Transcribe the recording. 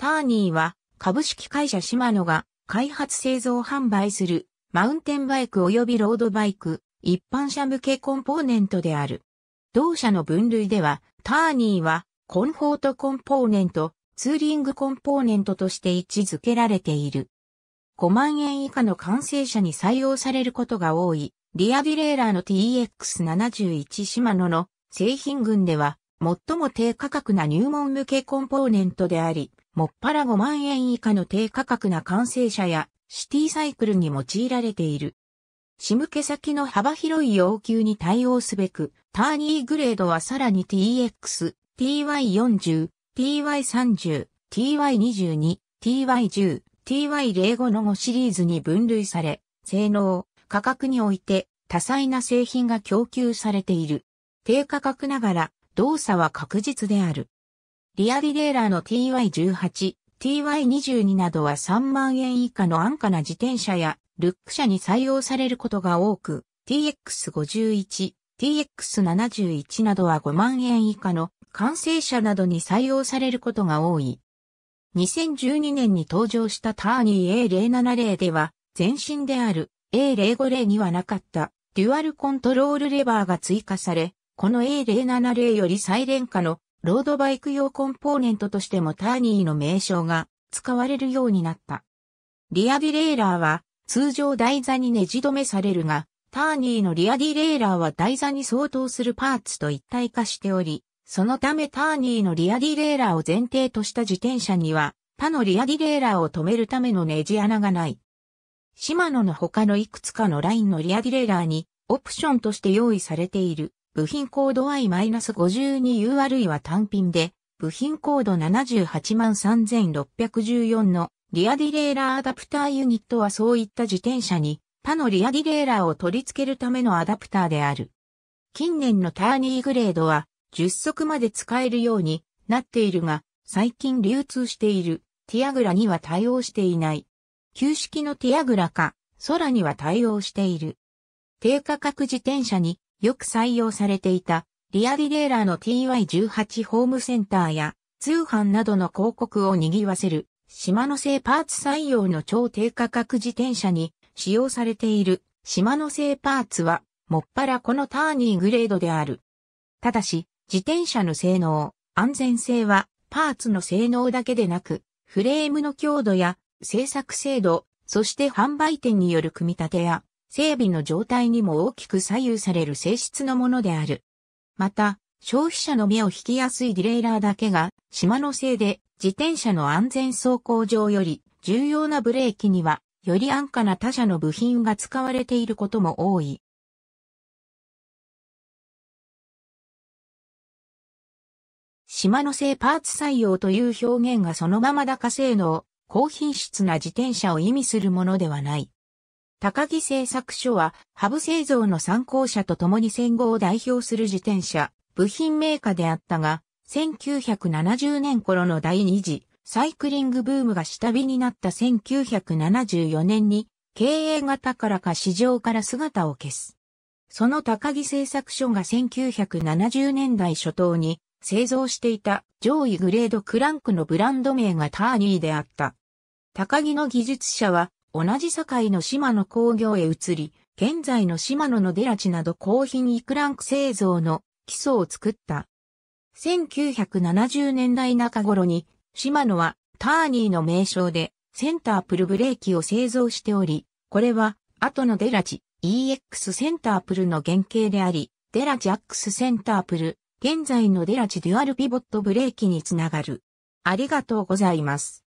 ターニーは株式会社シマノが開発製造販売するマウンテンバイク及びロードバイク一般車向けコンポーネントである。同社の分類ではターニーはコンフォートコンポーネント、ツーリングコンポーネントとして位置づけられている。5万円以下の完成車に採用されることが多い、リアディレーラーの TX71 シマノの製品群では最も低価格な入門向けコンポーネントであり、もっぱら5万円以下の低価格な完成車やシティサイクルに用いられている。仕向け先の幅広い要求に対応すべく、ターニーグレードはさらに TX、TY40、TY30、TY22、TY10、TY05 の5シリーズに分類され、性能、価格において多彩な製品が供給されている。低価格ながら動作は確実である。リアリデーラーの TY18、TY22 などは3万円以下の安価な自転車やルック車に採用されることが多く、TX51、TX71 などは5万円以下の完成車などに採用されることが多い。2012年に登場したターニー A070 では、前身である A050 にはなかったデュアルコントロールレバーが追加され、この A070 より最連化のロードバイク用コンポーネントとしてもターニーの名称が使われるようになった。リアディレーラーは通常台座にネジ止めされるが、ターニーのリアディレーラーは台座に相当するパーツと一体化しており、そのためターニーのリアディレーラーを前提とした自転車には、他のリアディレーラーを止めるためのネジ穴がない。シマノの他のいくつかのラインのリアディレーラーにオプションとして用意されている部品コード I-52URE は単品で、部品コード783,614のリアディレーラーアダプターユニットはそういった自転車に他のリアディレーラーを取り付けるためのアダプターである。近年のターニーグレードは10足まで使えるようになっているが、最近流通しているティアグラには対応していない。旧式のティアグラか、空には対応している。低価格自転車によく採用されていた、リアディレーラーの TY18 ホームセンターや、通販などの広告を賑わせる、島の製パーツ採用の超低価格自転車に使用されている島の製パーツは、もっぱらこのターニーグレードである。ただし、自転車の性能、安全性は、パーツの性能だけでなく、フレームの強度や、製作精度、そして販売店による組み立てや、整備の状態にも大きく左右される性質のものである。また、消費者の目を引きやすいディレイラーだけが、島のせいで自転車の安全走行上より重要なブレーキには、より安価な他社の部品が使われていることも多い。島のいパーツ採用という表現がそのままだか性能、高品質な自転車を意味するものではない。高木製作所は、ハブ製造の参考者と共に戦後を代表する自転車、部品メーカーであったが、1970年頃の第二次サイクリングブームが下火になった1974年に、経営型からか市場から姿を消す。その高木製作所が1970年代初頭に製造していた上位グレードクランクのブランド名がターニーであった。高木の技術者は同じ境の島野工業へ移り、現在の島野のデラチなど高品イクランク製造の基礎を作った。1970年代中頃に、島野はターニーの名称でセンタープルブレーキを製造しており、これは後のデラチ EX センタープルの原型であり、デラチ X センタープル、現在のデラチデュアルピボットブレーキにつながる。ありがとうございます。